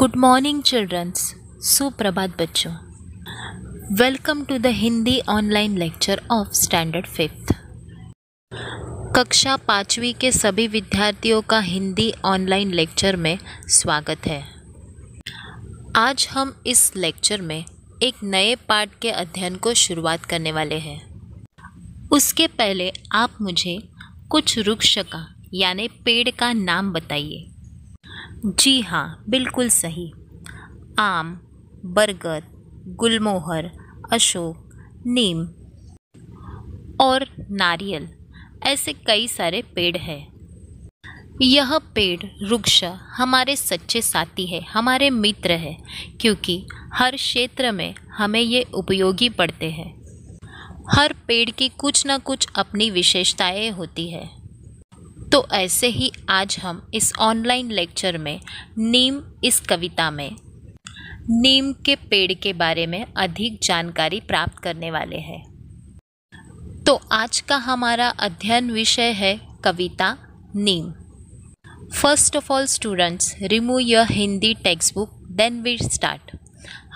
good morning childrens सुप्रभात बच्चों welcome to the Hindi online lecture of standard fifth कक्षा पाँचवीं के सभी विद्यार्थियों का हिंदी ऑनलाइन लेक्चर में स्वागत है आज हम इस लेक्चर में एक नए पाठ के अध्ययन को शुरुआत करने वाले हैं उसके पहले आप मुझे कुछ वृक्ष का यानी पेड़ का नाम बताइए जी हाँ बिल्कुल सही आम बरगद गुलमोहर अशोक नीम और नारियल ऐसे कई सारे पेड़ हैं यह पेड़ वृक्ष हमारे सच्चे साथी है हमारे मित्र है क्योंकि हर क्षेत्र में हमें ये उपयोगी पड़ते हैं हर पेड़ की कुछ ना कुछ अपनी विशेषताएं होती है तो ऐसे ही आज हम इस ऑनलाइन लेक्चर में नीम इस कविता में नीम के पेड़ के बारे में अधिक जानकारी प्राप्त करने वाले हैं तो आज का हमारा अध्ययन विषय है कविता Neem first of all students remove your Hindi text book then we start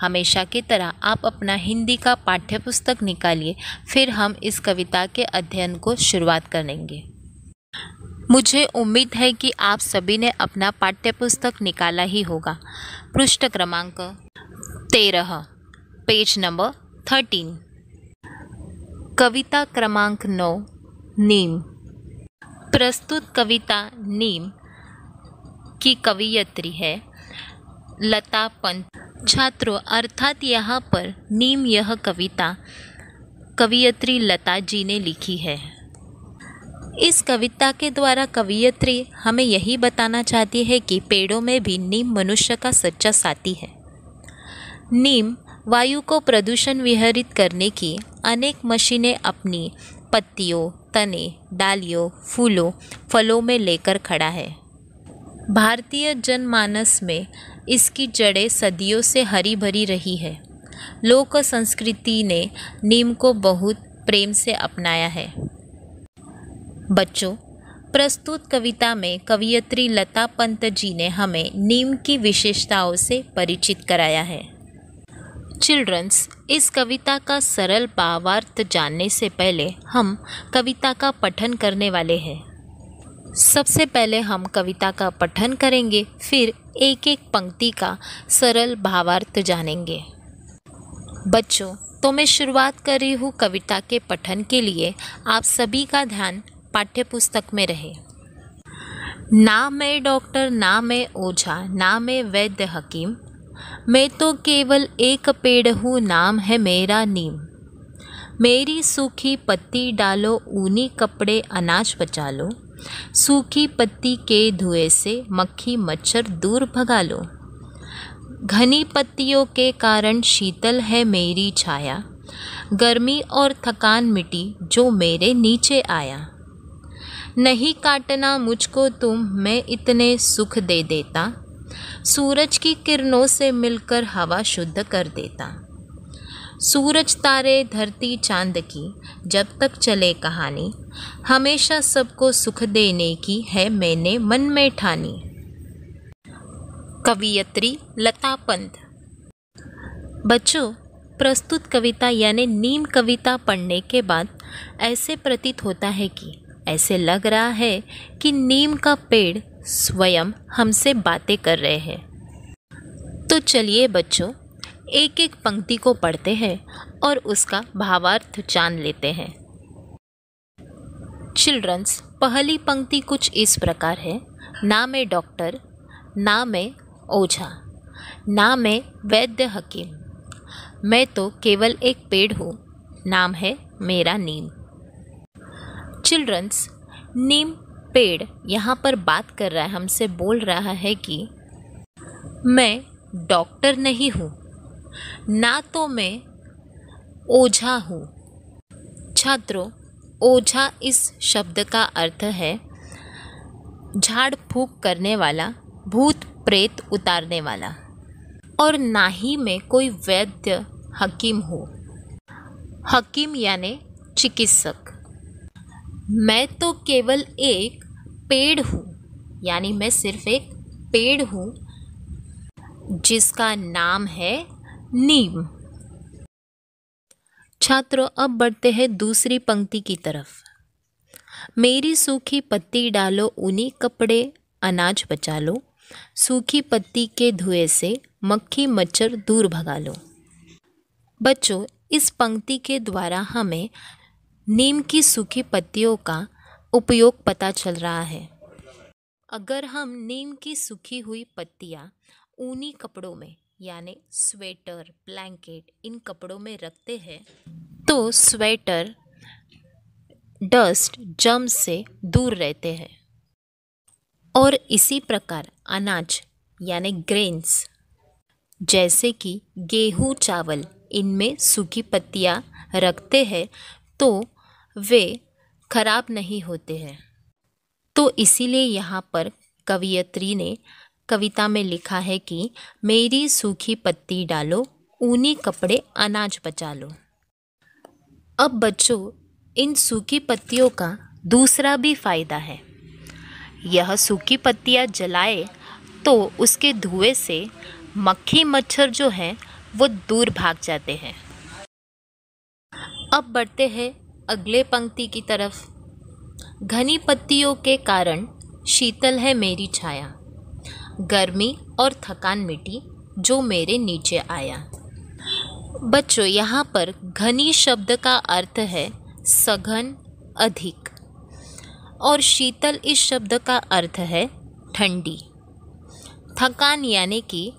हमेशा की तरह आप अपना हिंदी का पाठ्य पुस्तक निकालिए फिर हम इस कविता के अध्ययन को शुरुआत करेंगे मुझे उम्मीद है कि आप सभी ने अपना पाठ्यपुस्तक निकाला ही होगा पृष्ठ क्रमांक तेरह पेज नंबर थर्टीन कविता क्रमांक नौ नीम प्रस्तुत कविता नीम की कवियत्री है लता पंत छात्रों अर्थात यहाँ पर नीम यह कविता कवियत्री लता जी ने लिखी है इस कविता के द्वारा कवियत्री हमें यही बताना चाहती है कि पेड़ों में भी नीम मनुष्य का सच्चा साथी है नीम वायु को प्रदूषण विहरित करने की अनेक मशीनें अपनी पत्तियों तने डालियों फूलों फलों में लेकर खड़ा है भारतीय जनमानस में इसकी जड़ें सदियों से हरी भरी रही है लोक संस्कृति ने नीम को बहुत प्रेम से अपनाया है बच्चों प्रस्तुत कविता में कवियत्री लता पंत जी ने हमें नीम की विशेषताओं से परिचित कराया है चिल्ड्रंस इस कविता का सरल भावार्थ जानने से पहले हम कविता का पठन करने वाले हैं सबसे पहले हम कविता का पठन करेंगे फिर एक एक पंक्ति का सरल भावार्थ जानेंगे बच्चों तो मैं शुरुआत कर रही हूँ कविता के पठन के लिए आप सभी का ध्यान पाठ्य पुस्तक में रहे ना मैं डॉक्टर ना मैं ओझा ना मैं वैद्य हकीम मैं तो केवल एक पेड़ हूँ नाम है मेरा नीम मेरी सूखी पत्ती डालो ऊनी कपड़े अनाज बचा लो सूखी पत्ती के धुएं से मक्खी मच्छर दूर भगा लो घनी पत्तियों के कारण शीतल है मेरी छाया गर्मी और थकान मिटी जो मेरे नीचे आया नहीं काटना मुझको तुम मैं इतने सुख दे देता सूरज की किरणों से मिलकर हवा शुद्ध कर देता सूरज तारे धरती चांद की जब तक चले कहानी हमेशा सबको सुख देने की है मैंने मन में ठानी कवियत्री लता पंत बच्चों प्रस्तुत कविता यानी नीम कविता पढ़ने के बाद ऐसे प्रतीत होता है कि ऐसे लग रहा है कि नीम का पेड़ स्वयं हमसे बातें कर रहे हैं तो चलिए बच्चों एक एक पंक्ति को पढ़ते हैं और उसका भावार्थ जान लेते हैं चिल्ड्रंस पहली पंक्ति कुछ इस प्रकार है ना मैं डॉक्टर ना मैं ओझा ना मैं वैद्य हकीम मैं तो केवल एक पेड़ हूँ नाम है मेरा नीम चिल्ड्रंस नीम पेड़ यहाँ पर बात कर रहा है हमसे बोल रहा है कि मैं डॉक्टर नहीं हूँ ना तो मैं ओझा हूँ छात्रों ओझा इस शब्द का अर्थ है झाड़ फूक करने वाला भूत प्रेत उतारने वाला और ना ही मैं कोई वैद्य हकीम हूँ हकीम यानि चिकित्सक मैं तो केवल एक पेड़ हूँ यानी मैं सिर्फ एक पेड़ हूँ जिसका नाम है नीम छात्रों अब बढ़ते हैं दूसरी पंक्ति की तरफ मेरी सूखी पत्ती डालो ऊनी कपड़े अनाज बचा लो सूखी पत्ती के धुएं से मक्खी मच्छर दूर भगा लो बच्चों इस पंक्ति के द्वारा हमें नीम की सूखी पत्तियों का उपयोग पता चल रहा है अगर हम नीम की सूखी हुई पत्तियाँ ऊनी कपड़ों में यानी स्वेटर ब्लैंकेट इन कपड़ों में रखते हैं तो स्वेटर डस्ट जम से दूर रहते हैं और इसी प्रकार अनाज यानी ग्रेन्स जैसे कि गेहूँ चावल इनमें सूखी पत्तियाँ रखते हैं तो वे खराब नहीं होते हैं तो इसीलिए यहाँ पर कवियत्री ने कविता में लिखा है कि मेरी सूखी पत्ती डालो ऊनी कपड़े अनाज बचा लो अब बच्चों इन सूखी पत्तियों का दूसरा भी फायदा है यह सूखी पत्तियाँ जलाए तो उसके धुएं से मक्खी मच्छर जो हैं वो दूर भाग जाते हैं अब बढ़ते हैं अगले पंक्ति की तरफ घनी पत्तियों के कारण शीतल है मेरी छाया गर्मी और थकान मिटी जो मेरे नीचे आया बच्चों यहाँ पर घनी शब्द का अर्थ है सघन अधिक और शीतल इस शब्द का अर्थ है ठंडी थकान यानी कि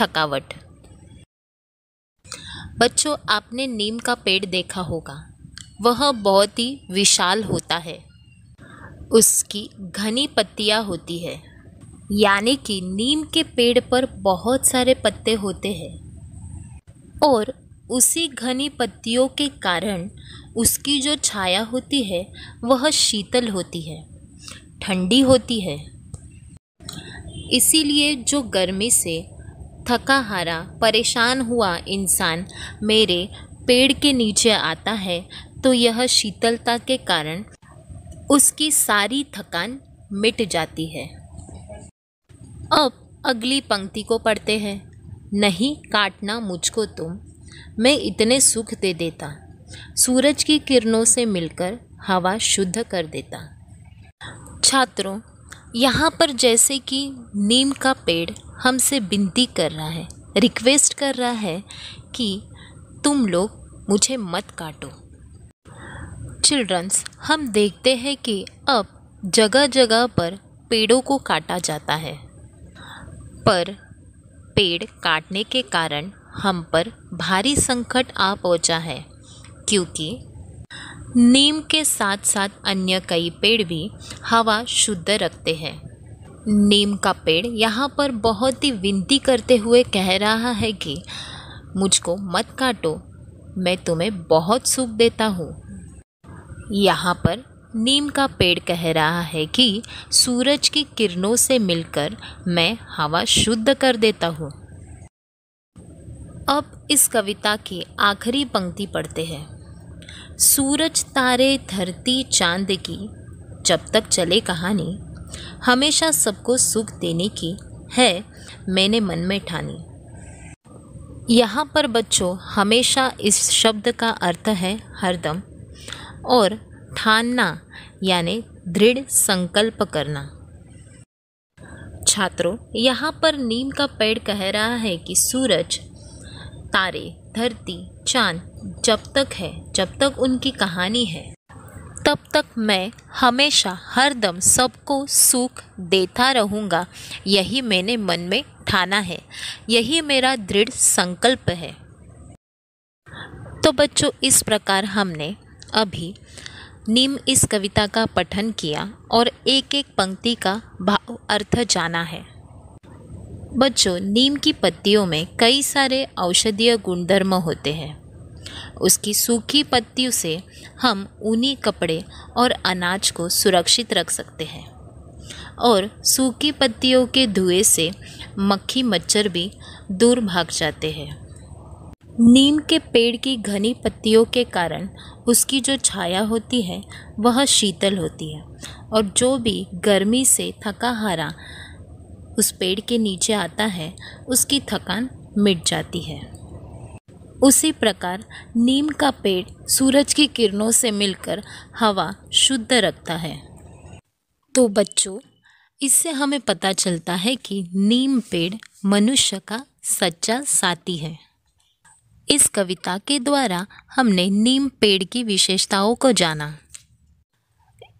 थकावट बच्चों आपने नीम का पेड़ देखा होगा वह बहुत ही विशाल होता है उसकी घनी पत्तियाँ होती है यानी कि नीम के पेड़ पर बहुत सारे पत्ते होते हैं और उसी घनी पत्तियों के कारण उसकी जो छाया होती है वह शीतल होती है ठंडी होती है इसीलिए जो गर्मी से थका हारा परेशान हुआ इंसान मेरे पेड़ के नीचे आता है तो यह शीतलता के कारण उसकी सारी थकान मिट जाती है अब अगली पंक्ति को पढ़ते हैं नहीं काटना मुझको तुम मैं इतने सुख दे देता सूरज की किरणों से मिलकर हवा शुद्ध कर देता छात्रों यहाँ पर जैसे कि नीम का पेड़ हमसे विनती कर रहा है रिक्वेस्ट कर रहा है कि तुम लोग मुझे मत काटो चिल्ड्रंस हम देखते हैं कि अब जगह जगह पर पेड़ों को काटा जाता है पर पेड़ काटने के कारण हम पर भारी संकट आ पहुंचा है क्योंकि नीम के साथ साथ अन्य कई पेड़ भी हवा शुद्ध रखते हैं नीम का पेड़ यहाँ पर बहुत ही विनती करते हुए कह रहा है कि मुझको मत काटो मैं तुम्हें बहुत सुख देता हूँ यहाँ पर नीम का पेड़ कह रहा है कि सूरज की किरणों से मिलकर मैं हवा शुद्ध कर देता हूँ अब इस कविता की आखिरी पंक्ति पढ़ते हैं सूरज तारे धरती चांद की जब तक चले कहानी हमेशा सबको सुख देने की है मैंने मन में ठानी यहाँ पर बच्चों हमेशा इस शब्द का अर्थ है हरदम और ठानना यानी दृढ़ संकल्प करना छात्रों यहाँ पर नीम का पेड़ कह रहा है कि सूरज तारे धरती चांद जब तक है जब तक उनकी कहानी है तब तक मैं हमेशा हर दम सबको सुख देता रहूँगा यही मैंने मन में ठाना है यही मेरा दृढ़ संकल्प है तो बच्चों इस प्रकार हमने अभी निम इस कविता का पठन किया और एक एक पंक्ति का भाव अर्थ जाना है बच्चों नीम की पत्तियों में कई सारे औषधीय गुणधर्म होते हैं उसकी सूखी पत्तियों से हम ऊनी कपड़े और अनाज को सुरक्षित रख सकते हैं और सूखी पत्तियों के धुएं से मक्खी मच्छर भी दूर भाग जाते हैं नीम के पेड़ की घनी पत्तियों के कारण उसकी जो छाया होती है वह शीतल होती है और जो भी गर्मी से थका हारा उस पेड़ के नीचे आता है उसकी थकान मिट जाती है उसी प्रकार नीम का पेड़ सूरज की किरणों से मिलकर हवा शुद्ध रखता है तो बच्चों इससे हमें पता चलता है कि नीम पेड़ मनुष्य का सच्चा साथी है इस कविता के द्वारा हमने नीम पेड़ की विशेषताओं को जाना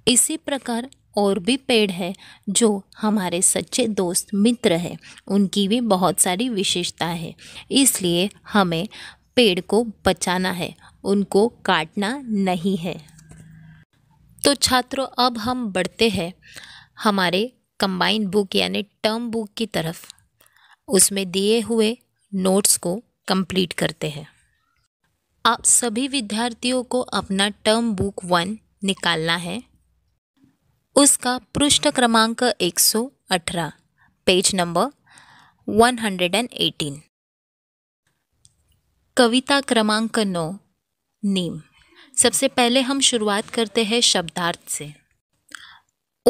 इसी प्रकार और भी पेड़ है जो हमारे सच्चे दोस्त मित्र हैं उनकी भी बहुत सारी विशेषता है इसलिए हमें पेड़ को बचाना है उनको काटना नहीं है तो छात्रों अब हम बढ़ते हैं हमारे कंबाइंड बुक यानी टर्म बुक की तरफ उसमें दिए हुए नोट्स को कंप्लीट करते हैं आप सभी विद्यार्थियों को अपना टर्म बुक वन निकालना है उसका पृष्ठ क्रमांक 118 पेज नंबर 118 कविता क्रमांक नौ नीम सबसे पहले हम शुरुआत करते हैं शब्दार्थ से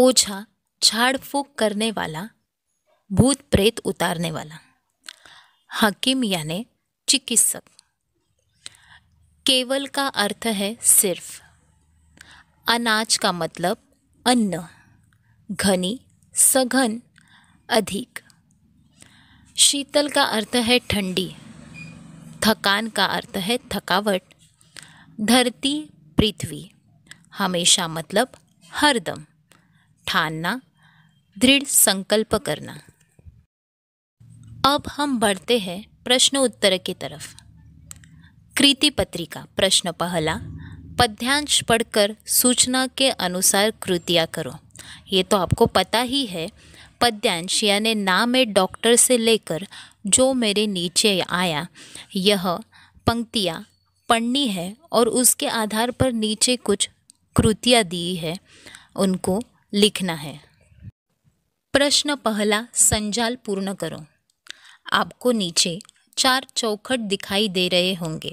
ओझा झाड़ फूक करने वाला भूत प्रेत उतारने वाला हकीम यानी चिकित्सक केवल का अर्थ है सिर्फ अनाज का मतलब अन्न घनी सघन अधिक शीतल का अर्थ है ठंडी थकान का अर्थ है थकावट धरती पृथ्वी हमेशा मतलब हरदम ठानना दृढ़ संकल्प करना अब हम बढ़ते हैं प्रश्न उत्तर की तरफ कृति पत्रिका प्रश्न पहला पद्यांश पढ़कर सूचना के अनुसार कृतियाँ करो ये तो आपको पता ही है पद्यांश यानी नाम है डॉक्टर से लेकर जो मेरे नीचे आया यह पंक्तियाँ पढ़नी है और उसके आधार पर नीचे कुछ कृतियाँ दी है उनको लिखना है प्रश्न पहला संजाल पूर्ण करो आपको नीचे चार चौखट दिखाई दे रहे होंगे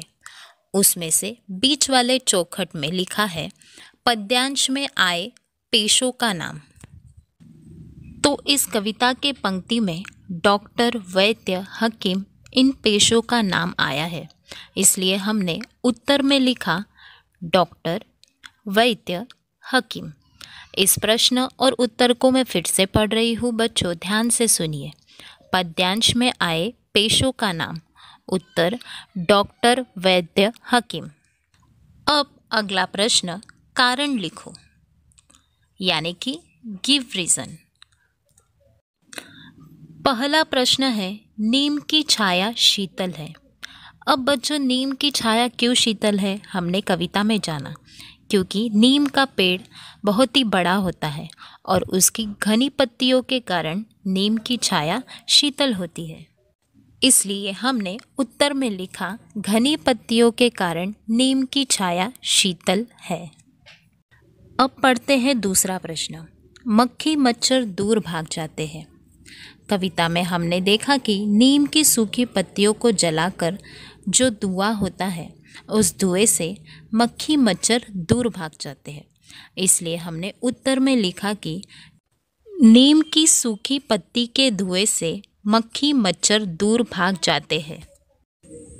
उसमें से बीच वाले चौखट में लिखा है पद्यांश में आए पेशों का नाम तो इस कविता के पंक्ति में डॉक्टर वैद्य हकीम इन पेशों का नाम आया है इसलिए हमने उत्तर में लिखा डॉक्टर वैद्य हकीम इस प्रश्न और उत्तर को मैं फिर से पढ़ रही हूँ बच्चों ध्यान से सुनिए पद्यांश में आए पेशों का नाम उत्तर डॉक्टर वैद्य हकीम अब अगला प्रश्न कारण लिखो यानी कि गिव रीज़न पहला प्रश्न है नीम की छाया शीतल है अब बच्चों नीम की छाया क्यों शीतल है हमने कविता में जाना क्योंकि नीम का पेड़ बहुत ही बड़ा होता है और उसकी घनी पत्तियों के कारण नीम की छाया शीतल होती है इसलिए हमने उत्तर में लिखा घनी पत्तियों के कारण नीम की छाया शीतल है अब पढ़ते हैं दूसरा प्रश्न मक्खी मच्छर दूर भाग जाते हैं कविता में हमने देखा कि नीम की सूखी पत्तियों को जलाकर जो धुआं होता है उस धुएं से मक्खी मच्छर दूर भाग जाते हैं इसलिए हमने उत्तर में लिखा कि नीम की सूखी पत्ती के धुएं से मक्खी मच्छर दूर भाग जाते हैं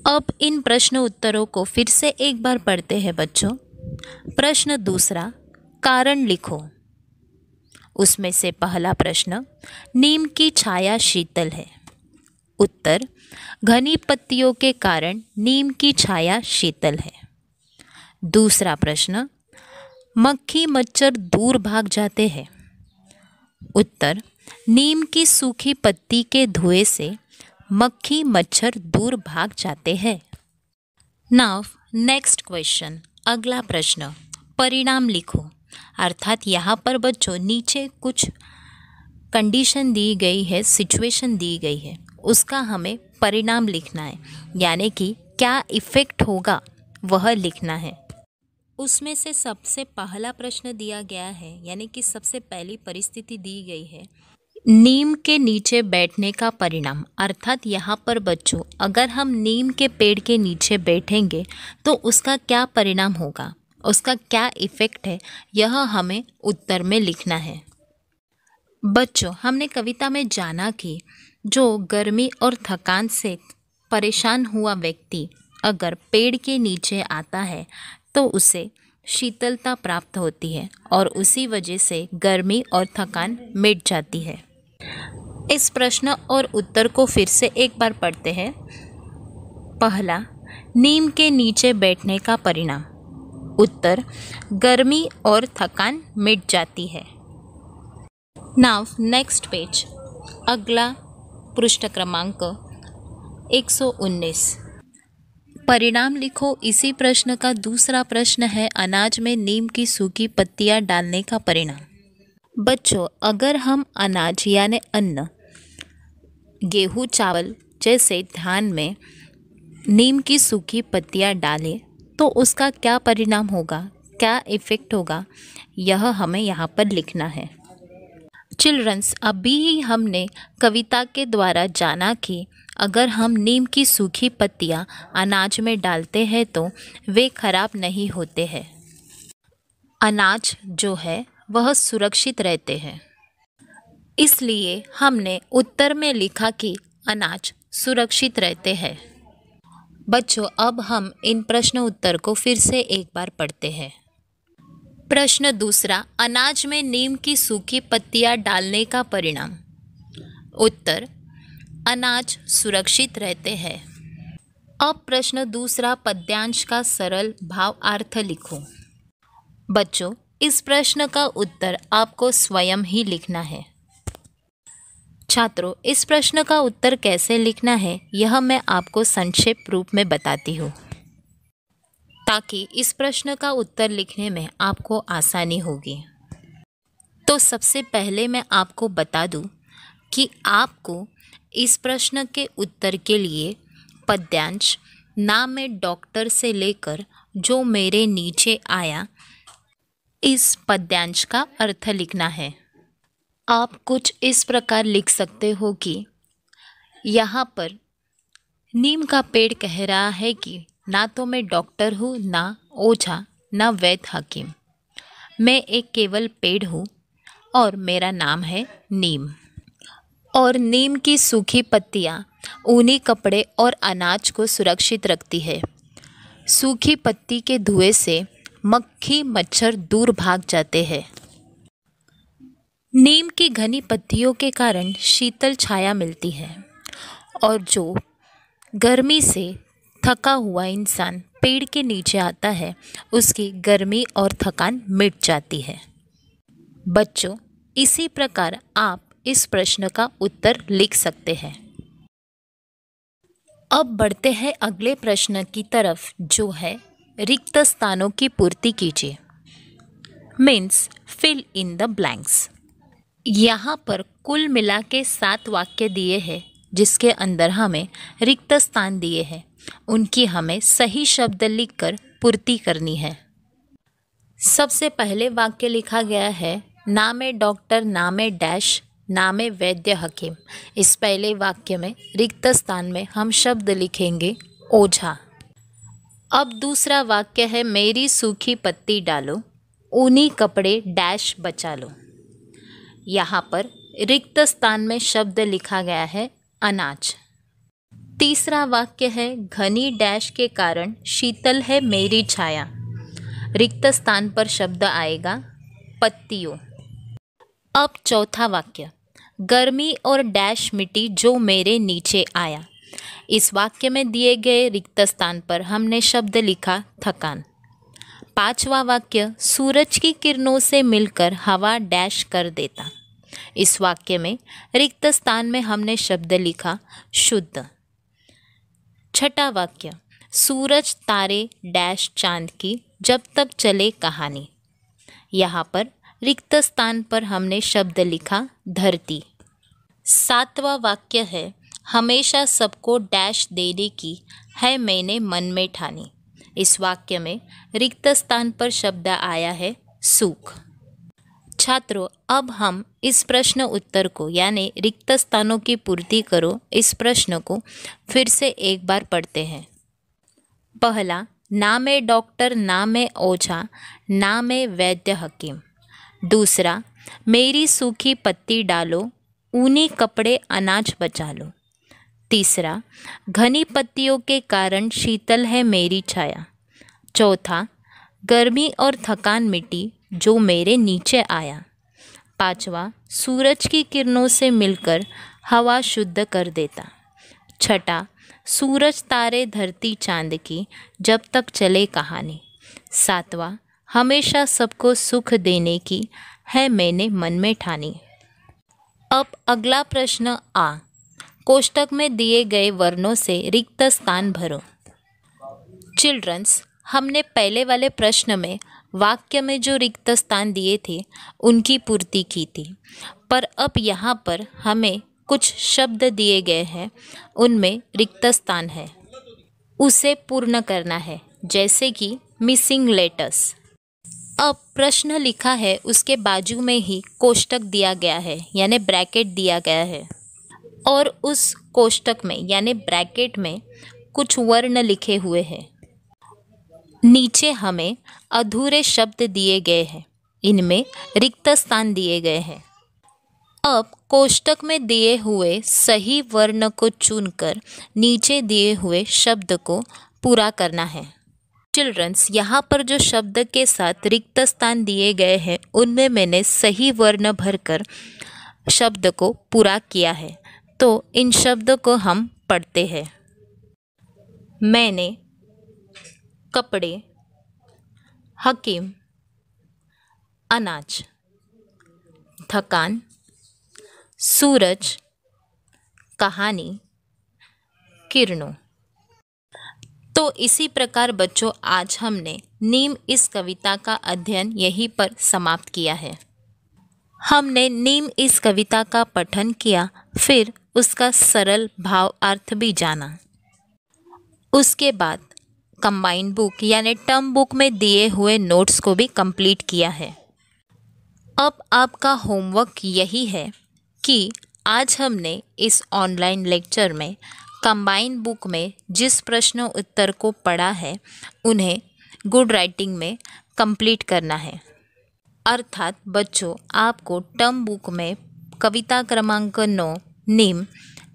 अब इन प्रश्न उत्तरों को फिर से एक बार पढ़ते हैं बच्चों प्रश्न दूसरा कारण लिखो उसमें से पहला प्रश्न नीम की छाया शीतल है उत्तर घनी पत्तियों के कारण नीम की छाया शीतल है दूसरा प्रश्न मक्खी मच्छर दूर भाग जाते हैं उत्तर नीम की सूखी पत्ती के धुएं से मक्खी मच्छर दूर भाग जाते हैं नाव नेक्स्ट क्वेश्चन अगला प्रश्न परिणाम लिखो अर्थात यहाँ पर बच्चों नीचे कुछ कंडीशन दी गई है सिचुएशन दी गई है उसका हमें परिणाम लिखना है यानी कि क्या इफ़ेक्ट होगा वह लिखना है उसमें से सबसे पहला प्रश्न दिया गया है यानी कि सबसे पहली परिस्थिति दी गई है नीम के नीचे बैठने का परिणाम अर्थात यहाँ पर बच्चों अगर हम नीम के पेड़ के नीचे बैठेंगे तो उसका क्या परिणाम होगा उसका क्या इफ़ेक्ट है यह हमें उत्तर में लिखना है बच्चों हमने कविता में जाना कि जो गर्मी और थकान से परेशान हुआ व्यक्ति अगर पेड़ के नीचे आता है तो उसे शीतलता प्राप्त होती है और उसी वजह से गर्मी और थकान मिट जाती है इस प्रश्न और उत्तर को फिर से एक बार पढ़ते हैं पहला नीम के नीचे बैठने का परिणाम उत्तर गर्मी और थकान मिट जाती है नाव नेक्स्ट पेज अगला पृष्ठ क्रमांक 119 परिणाम लिखो इसी प्रश्न का दूसरा प्रश्न है अनाज में नीम की सूखी पत्तियां डालने का परिणाम बच्चों अगर हम अनाज यानि अन्न गेहूँ चावल जैसे धान में नीम की सूखी पत्तियाँ डालें तो उसका क्या परिणाम होगा क्या इफ़ेक्ट होगा यह हमें यहाँ पर लिखना है चिल्ड्रंस अभी ही हमने कविता के द्वारा जाना कि अगर हम नीम की सूखी पत्तियाँ अनाज में डालते हैं तो वे खराब नहीं होते हैं अनाज जो है वह सुरक्षित रहते हैं इसलिए हमने उत्तर में लिखा कि अनाज सुरक्षित रहते हैं बच्चों अब हम इन प्रश्न उत्तर को फिर से एक बार पढ़ते हैं प्रश्न दूसरा अनाज में नीम की सूखी पत्तियां डालने का परिणाम उत्तर अनाज सुरक्षित रहते हैं अब प्रश्न दूसरा पद्यांश का सरल भाव अर्थ लिखो बच्चों इस प्रश्न का उत्तर आपको स्वयं ही लिखना है छात्रों इस प्रश्न का उत्तर कैसे लिखना है यह मैं आपको संक्षेप रूप में बताती हूँ ताकि इस प्रश्न का उत्तर लिखने में आपको आसानी होगी तो सबसे पहले मैं आपको बता दूँ कि आपको इस प्रश्न के उत्तर के लिए पद्यांश ना मैं डॉक्टर से लेकर जो मेरे नीचे आया इस पद्यांश का अर्थ लिखना है आप कुछ इस प्रकार लिख सकते हो कि यहाँ पर नीम का पेड़ कह रहा है कि ना तो मैं डॉक्टर हूँ ना ओझा ना वैद हकीम मैं एक केवल पेड़ हूँ और मेरा नाम है नीम और नीम की सूखी पत्तियाँ ऊनी कपड़े और अनाज को सुरक्षित रखती है सूखी पत्ती के धुएं से मक्खी मच्छर दूर भाग जाते हैं नीम की घनी पत्तियों के कारण शीतल छाया मिलती है और जो गर्मी से थका हुआ इंसान पेड़ के नीचे आता है उसकी गर्मी और थकान मिट जाती है बच्चों इसी प्रकार आप इस प्रश्न का उत्तर लिख सकते हैं अब बढ़ते हैं अगले प्रश्न की तरफ जो है रिक्त स्थानों की पूर्ति कीजिए means fill in the blanks यहाँ पर कुल मिला के सात वाक्य दिए हैं जिसके अंदर हमें रिक्त स्थान दिए हैं उनकी हमें सही शब्द लिखकर पूर्ति करनी है सबसे पहले वाक्य लिखा गया है नामे डॉक्टर नामे डैश नामे वैद्य हकीम इस पहले वाक्य में रिक्त स्थान में हम शब्द लिखेंगे ओझा अब दूसरा वाक्य है मेरी सूखी पत्ती डालो ऊनी कपड़े डैश बचा लो यहाँ पर रिक्त स्थान में शब्द लिखा गया है अनाज तीसरा वाक्य है घनी डैश के कारण शीतल है मेरी छाया रिक्त स्थान पर शब्द आएगा पत्तियों अब चौथा वाक्य गर्मी और डैश मिट्टी जो मेरे नीचे आया इस वाक्य में दिए गए रिक्त स्थान पर हमने शब्द लिखा थकान पांचवा वाक्य सूरज की किरणों से मिलकर हवा डैश कर देता इस वाक्य में रिक्त स्थान में हमने शब्द लिखा शुद्ध छठा वाक्य सूरज तारे डैश चांद की जब तक चले कहानी यहाँ पर रिक्त स्थान पर हमने शब्द लिखा धरती सातवां वाक्य है हमेशा सबको डैश देने की है मैंने मन में ठानी इस वाक्य में रिक्त स्थान पर शब्द आया है सूख छात्रों अब हम इस प्रश्न उत्तर को यानी रिक्त स्थानों की पूर्ति करो इस प्रश्न को फिर से एक बार पढ़ते हैं पहला ना मैं डॉक्टर ना मैं ओझा ना मैं वैद्य हकीम दूसरा मेरी सूखी पत्ती डालो ऊनी कपड़े अनाज बचा लो तीसरा घनी पत्तियों के कारण शीतल है मेरी छाया चौथा गर्मी और थकान मिट्टी जो मेरे नीचे आया पांचवा सूरज की किरणों से मिलकर हवा शुद्ध कर देता छठा सूरज तारे धरती चांद की जब तक चले कहानी सातवा हमेशा सबको सुख देने की है मैंने मन में ठानी अब अगला प्रश्न आ कोष्टक में दिए गए वर्णों से रिक्त स्थान भरो चिल्ड्रंस हमने पहले वाले प्रश्न में वाक्य में जो रिक्त स्थान दिए थे उनकी पूर्ति की थी पर अब यहाँ पर हमें कुछ शब्द दिए गए हैं उनमें रिक्त स्थान है उसे पूर्ण करना है जैसे कि मिसिंग लेटर्स अब प्रश्न लिखा है उसके बाजू में ही कोष्टक दिया गया है यानी ब्रैकेट दिया गया है और उस कोष्टक में यानी ब्रैकेट में कुछ वर्ण लिखे हुए हैं नीचे हमें अधूरे शब्द दिए गए हैं इनमें रिक्त स्थान दिए गए हैं अब कोष्टक में दिए हुए सही वर्ण को चुनकर नीचे दिए हुए शब्द को पूरा करना है चिल्ड्रंस यहाँ पर जो शब्द के साथ रिक्त स्थान दिए गए हैं उनमें मैंने सही वर्ण भरकर शब्द को पूरा किया है तो इन शब्दों को हम पढ़ते हैं मैंने कपड़े हकीम अनाज थकान सूरज कहानी किरणों तो इसी प्रकार बच्चों आज हमने नीम इस कविता का अध्ययन यहीं पर समाप्त किया है हमने नीम इस कविता का पठन किया फिर उसका सरल भाव अर्थ भी जाना उसके बाद कंबाइंड बुक यानी टर्म बुक में दिए हुए नोट्स को भी कंप्लीट किया है अब आपका होमवर्क यही है कि आज हमने इस ऑनलाइन लेक्चर में कंबाइंड बुक में जिस प्रश्न उत्तर को पढ़ा है उन्हें गुड राइटिंग में कंप्लीट करना है अर्थात बच्चों आपको टर्म बुक में कविता क्रमांक नौ नीम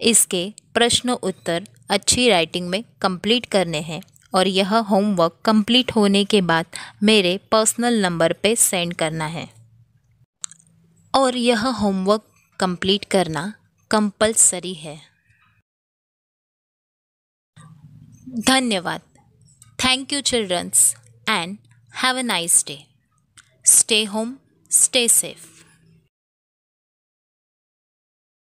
इसके प्रश्न उत्तर अच्छी राइटिंग में कंप्लीट करने हैं और यह होमवर्क कंप्लीट होने के बाद मेरे पर्सनल नंबर पे सेंड करना है और यह होमवर्क कंप्लीट करना कंपलसरी है धन्यवाद thank you childrens and have a nice day stay home stay safe